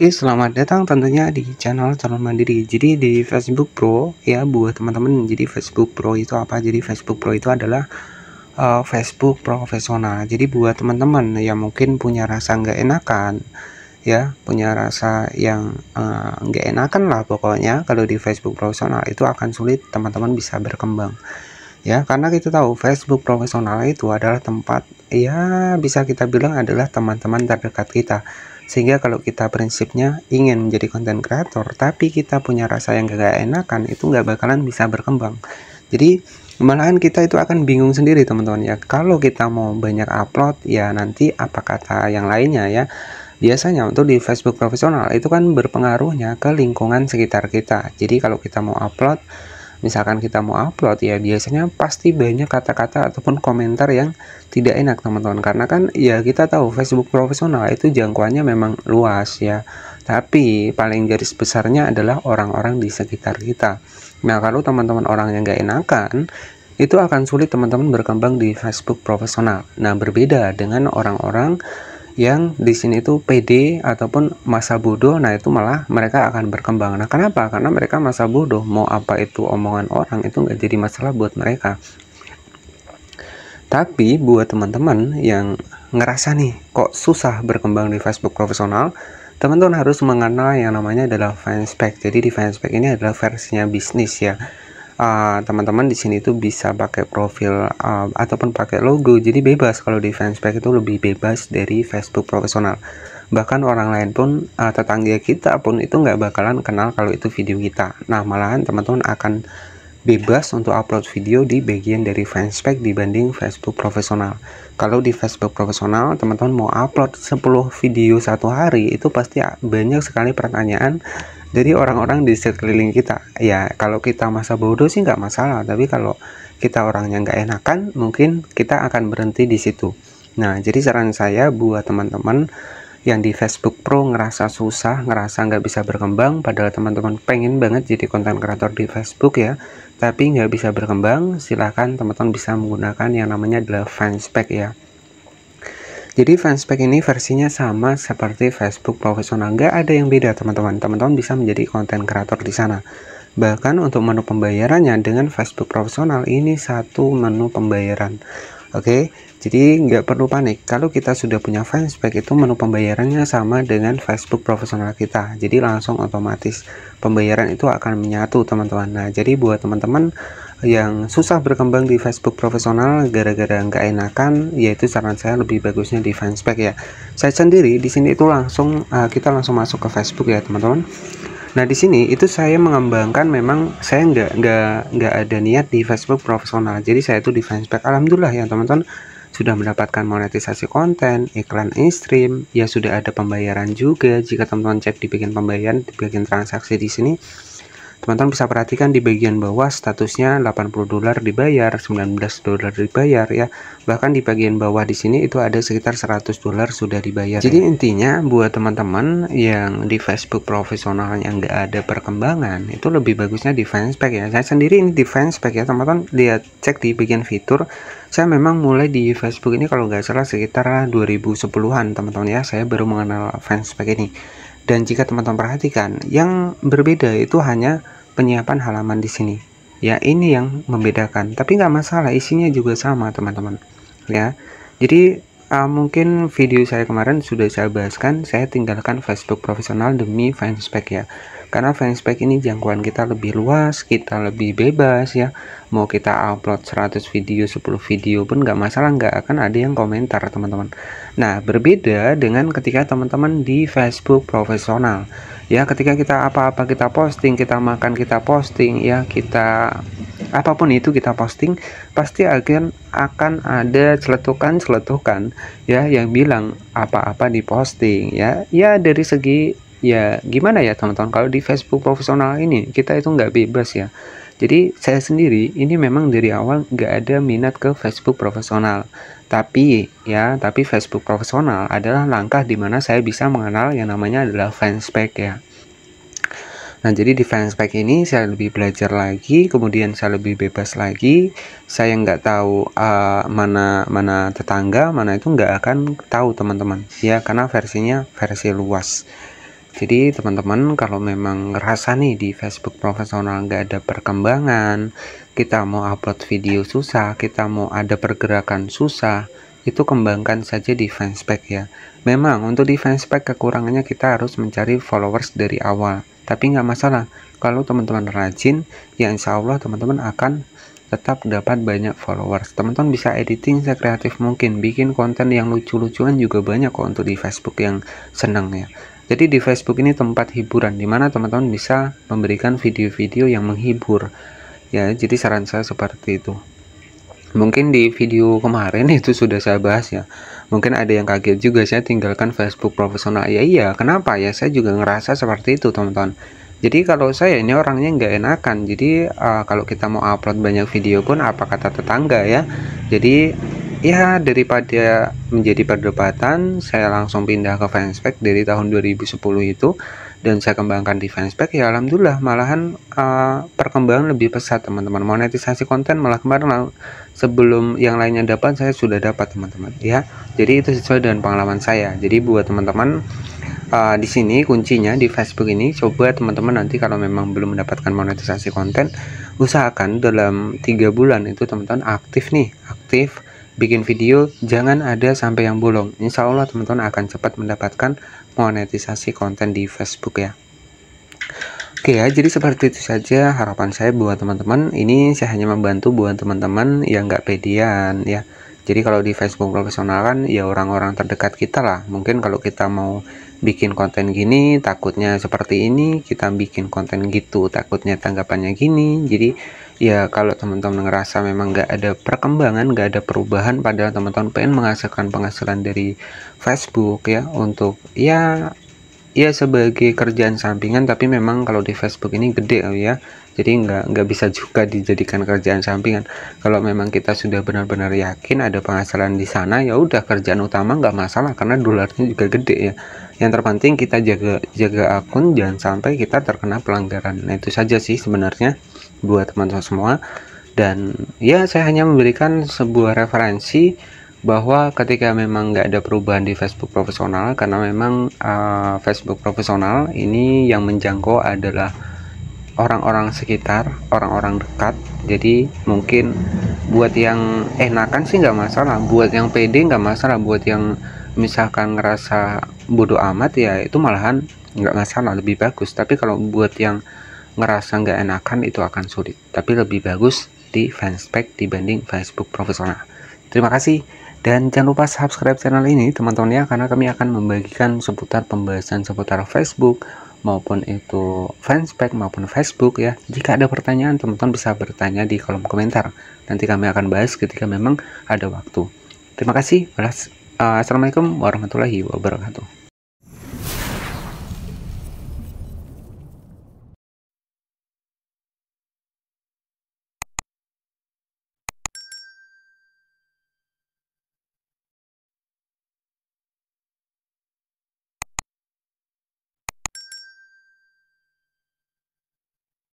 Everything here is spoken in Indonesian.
Oke, selamat datang tentunya di channel Calon Mandiri. Jadi di Facebook Pro ya buat teman-teman. Jadi Facebook Pro itu apa? Jadi Facebook Pro itu adalah uh, Facebook profesional. Jadi buat teman-teman yang mungkin punya rasa nggak enakan ya, punya rasa yang eh, nggak uh, enakan lah pokoknya kalau di Facebook profesional itu akan sulit teman-teman bisa berkembang. Ya, karena kita tahu Facebook profesional itu adalah tempat ya bisa kita bilang adalah teman-teman terdekat kita sehingga kalau kita prinsipnya ingin menjadi konten kreator, tapi kita punya rasa yang gak enakan, itu nggak bakalan bisa berkembang. Jadi malahan kita itu akan bingung sendiri teman-teman ya. Kalau kita mau banyak upload, ya nanti apa kata yang lainnya ya. Biasanya untuk di Facebook profesional itu kan berpengaruhnya ke lingkungan sekitar kita. Jadi kalau kita mau upload misalkan kita mau upload ya biasanya pasti banyak kata-kata ataupun komentar yang tidak enak teman-teman karena kan ya kita tahu Facebook profesional itu jangkauannya memang luas ya tapi paling garis besarnya adalah orang-orang di sekitar kita nah kalau teman-teman orang yang gak enakan itu akan sulit teman-teman berkembang di Facebook profesional nah berbeda dengan orang-orang yang di sini itu PD ataupun masa bodoh nah itu malah mereka akan berkembang nah kenapa karena mereka masa bodoh mau apa itu omongan orang itu nggak jadi masalah buat mereka tapi buat teman-teman yang ngerasa nih kok susah berkembang di Facebook profesional teman-teman harus mengenal yang namanya adalah fanspage jadi di fanspage ini adalah versinya bisnis ya Ah, teman-teman uh, di sini tuh bisa pakai profil uh, ataupun pakai logo jadi bebas kalau di fanspage itu lebih bebas dari Facebook profesional bahkan orang lain pun uh, tetangga kita pun itu nggak bakalan kenal kalau itu video kita nah malahan teman-teman akan bebas untuk upload video di bagian dari fanspage dibanding Facebook profesional kalau di Facebook profesional teman-teman mau upload 10 video satu hari itu pasti banyak sekali pertanyaan jadi orang-orang di sekeliling kita ya kalau kita masa bodoh sih nggak masalah tapi kalau kita orangnya nggak enakan mungkin kita akan berhenti di situ nah jadi saran saya buat teman-teman yang di Facebook Pro ngerasa susah, ngerasa nggak bisa berkembang, padahal teman-teman pengen banget jadi konten kreator di Facebook ya, tapi nggak bisa berkembang, silahkan teman-teman bisa menggunakan yang namanya adalah fanspage ya. Jadi Fanspage ini versinya sama seperti Facebook profesional, nggak ada yang beda teman-teman. Teman-teman bisa menjadi konten kreator di sana. Bahkan untuk menu pembayarannya dengan Facebook profesional ini satu menu pembayaran. Oke, jadi nggak perlu panik. Kalau kita sudah punya Fanspage itu menu pembayarannya sama dengan Facebook profesional kita. Jadi langsung otomatis pembayaran itu akan menyatu teman-teman. Nah, jadi buat teman-teman yang susah berkembang di Facebook profesional gara-gara nggak enakan yaitu saran saya lebih bagusnya di fanspage ya saya sendiri di sini itu langsung uh, kita langsung masuk ke Facebook ya teman-teman nah di sini itu saya mengembangkan memang saya nggak nggak nggak ada niat di Facebook profesional jadi saya itu di fanspage alhamdulillah ya teman-teman sudah mendapatkan monetisasi konten, iklan instream stream ya sudah ada pembayaran juga. Jika teman-teman cek di bagian pembayaran, di bagian transaksi di sini, Teman-teman bisa perhatikan di bagian bawah statusnya 80 dolar dibayar, 19 dolar dibayar ya. Bahkan di bagian bawah di sini itu ada sekitar 100 dolar sudah dibayar. Jadi ya. intinya buat teman-teman yang di Facebook profesional yang nggak ada perkembangan, itu lebih bagusnya di Fanspec ya. Saya sendiri ini di Fanspec ya, teman-teman lihat cek di bagian fitur saya memang mulai di Facebook ini kalau nggak salah sekitar 2010-an teman-teman ya saya baru mengenal fanspage ini dan jika teman-teman perhatikan, yang berbeda itu hanya penyiapan halaman di sini. Ya, ini yang membedakan. Tapi nggak masalah, isinya juga sama, teman-teman. Ya, jadi uh, mungkin video saya kemarin sudah saya bahaskan, saya tinggalkan Facebook profesional demi fanspec ya karena Fanspec ini jangkauan kita lebih luas kita lebih bebas ya mau kita upload 100 video 10 video pun nggak masalah nggak akan ada yang komentar teman-teman nah berbeda dengan ketika teman-teman di Facebook profesional ya ketika kita apa-apa kita posting kita makan kita posting ya kita apapun itu kita posting pasti akan akan ada celetukan-celetukan ya yang bilang apa-apa di posting ya ya dari segi ya gimana ya teman-teman kalau di Facebook profesional ini kita itu nggak bebas ya jadi saya sendiri ini memang dari awal nggak ada minat ke Facebook profesional. Tapi ya, tapi Facebook profesional adalah langkah dimana saya bisa mengenal yang namanya adalah fanspage ya. Nah, jadi di fanspage ini saya lebih belajar lagi, kemudian saya lebih bebas lagi. Saya nggak tahu uh, mana mana tetangga, mana itu nggak akan tahu teman-teman. Ya, karena versinya versi luas. Jadi teman-teman kalau memang ngerasa nih di Facebook profesional nggak ada perkembangan, kita mau upload video susah, kita mau ada pergerakan susah, itu kembangkan saja di fanspage ya. Memang untuk di fanspage kekurangannya kita harus mencari followers dari awal. Tapi nggak masalah, kalau teman-teman rajin, ya insya Allah teman-teman akan tetap dapat banyak followers. Teman-teman bisa editing sekreatif mungkin, bikin konten yang lucu-lucuan juga banyak kok untuk di Facebook yang seneng ya. Jadi di Facebook ini tempat hiburan di mana teman-teman bisa memberikan video-video yang menghibur. Ya, jadi saran saya seperti itu. Mungkin di video kemarin itu sudah saya bahas ya. Mungkin ada yang kaget juga saya tinggalkan Facebook profesional. Ya iya, kenapa ya? Saya juga ngerasa seperti itu, teman-teman. Jadi kalau saya ini orangnya nggak enakan. Jadi uh, kalau kita mau upload banyak video pun apa kata tetangga ya. Jadi ya daripada menjadi perdebatan saya langsung pindah ke fanspec dari tahun 2010 itu dan saya kembangkan di fanspec ya alhamdulillah malahan uh, perkembangan lebih pesat teman-teman monetisasi konten malah kemarin sebelum yang lainnya dapat saya sudah dapat teman-teman ya jadi itu sesuai dengan pengalaman saya jadi buat teman-teman uh, di sini kuncinya di Facebook ini coba teman-teman nanti kalau memang belum mendapatkan monetisasi konten usahakan dalam tiga bulan itu teman-teman aktif nih aktif bikin video jangan ada sampai yang bolong insya Allah teman-teman akan cepat mendapatkan monetisasi konten di Facebook ya Oke ya, jadi seperti itu saja harapan saya buat teman-teman. Ini saya hanya membantu buat teman-teman yang nggak pedian ya. Jadi kalau di Facebook profesional kan ya orang-orang terdekat kita lah. Mungkin kalau kita mau bikin konten gini, takutnya seperti ini, kita bikin konten gitu, takutnya tanggapannya gini. Jadi ya kalau teman-teman ngerasa memang nggak ada perkembangan nggak ada perubahan padahal teman-teman pengen menghasilkan penghasilan dari Facebook ya untuk ya ya sebagai kerjaan sampingan tapi memang kalau di Facebook ini gede oh ya jadi nggak nggak bisa juga dijadikan kerjaan sampingan kalau memang kita sudah benar-benar yakin ada penghasilan di sana ya udah kerjaan utama nggak masalah karena dolarnya juga gede ya yang terpenting kita jaga jaga akun jangan sampai kita terkena pelanggaran nah itu saja sih sebenarnya buat teman-teman semua dan ya saya hanya memberikan sebuah referensi bahwa ketika memang nggak ada perubahan di Facebook profesional karena memang uh, Facebook profesional ini yang menjangkau adalah orang-orang sekitar, orang-orang dekat. Jadi mungkin buat yang enakan sih nggak masalah, buat yang pede nggak masalah, buat yang misalkan ngerasa bodoh amat ya itu malahan nggak masalah lebih bagus tapi kalau buat yang ngerasa nggak enakan itu akan sulit tapi lebih bagus di Fanspec dibanding Facebook profesional terima kasih dan jangan lupa subscribe channel ini teman-teman ya karena kami akan membagikan seputar pembahasan seputar Facebook maupun itu Fanspec maupun Facebook ya jika ada pertanyaan teman-teman bisa bertanya di kolom komentar nanti kami akan bahas ketika memang ada waktu terima kasih eh, Assalamualaikum warahmatullahi wabarakatuh